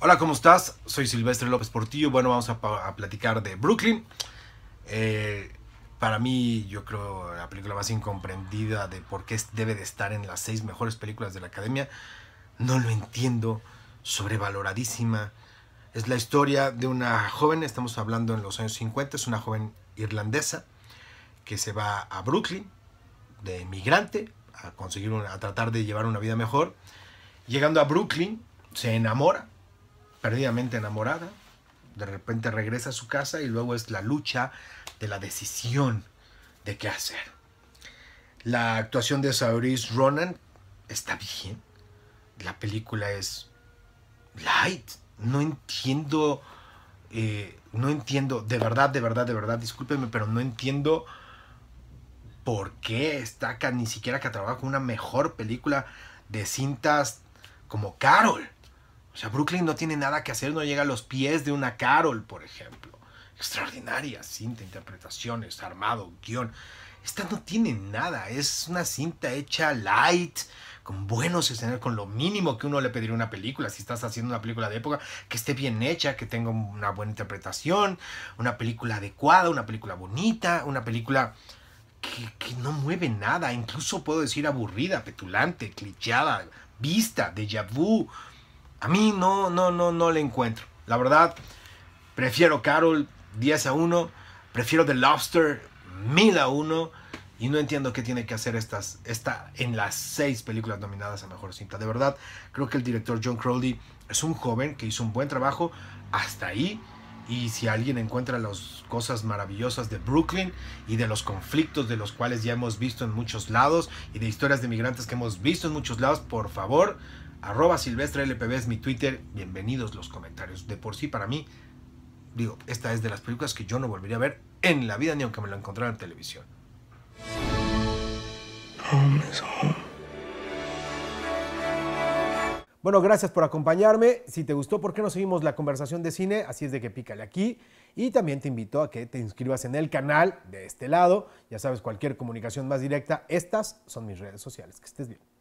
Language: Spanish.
Hola, ¿cómo estás? Soy Silvestre López Portillo. Bueno, vamos a, platicar de Brooklyn. Eh, para mí, yo creo, la película más incomprendida de por qué debe de estar en las seis mejores películas de la academia. No lo entiendo. Sobrevaloradísima. Es la historia de una joven, estamos hablando en los años 50, es una joven irlandesa que se va a Brooklyn de migrante a conseguir a tratar de llevar una vida mejor. Llegando a Brooklyn, se enamora perdidamente enamorada, de repente regresa a su casa y luego es la lucha de la decisión de qué hacer. La actuación de sauris Ronan está bien. La película es light. No entiendo, eh, no entiendo, de verdad, de verdad, de verdad, discúlpeme, pero no entiendo por qué está acá, ni siquiera que trabaja con una mejor película de cintas como Carol. O sea, Brooklyn no tiene nada que hacer, no llega a los pies de una Carol, por ejemplo. Extraordinaria cinta, interpretaciones, armado, guión. Esta no tiene nada, es una cinta hecha light, con buenos escenarios, con lo mínimo que uno le pediría a una película, si estás haciendo una película de época, que esté bien hecha, que tenga una buena interpretación, una película adecuada, una película bonita, una película que, no mueve nada, incluso puedo decir aburrida, petulante, clichada, vista, déjà vu. A mí no, no, no, no le encuentro. La verdad, prefiero Carol 10 a 1, prefiero The Lobster 1000 a 1 y no entiendo qué tiene que hacer estas, esta en las seis películas nominadas a Mejor Cinta. De verdad, creo que el director John Crowley es un joven que hizo un buen trabajo hasta ahí. Y si alguien encuentra las cosas maravillosas de Brooklyn y de los conflictos de los cuales ya hemos visto en muchos lados y de historias de migrantes que hemos visto en muchos lados, por favor, Arroba Silvestre LPB es mi Twitter. Bienvenidos los comentarios. De por sí, para mí, digo, esta es de las películas que yo no volvería a ver en la vida ni aunque me lo encontrara en televisión. Bueno, gracias por acompañarme. Si te gustó, ¿por qué no seguimos la conversación de cine? Así es de que pícale aquí. Y también te invito a que te inscribas en el canal de este lado. Ya sabes, cualquier comunicación más directa, estas son mis redes sociales. Que estés bien.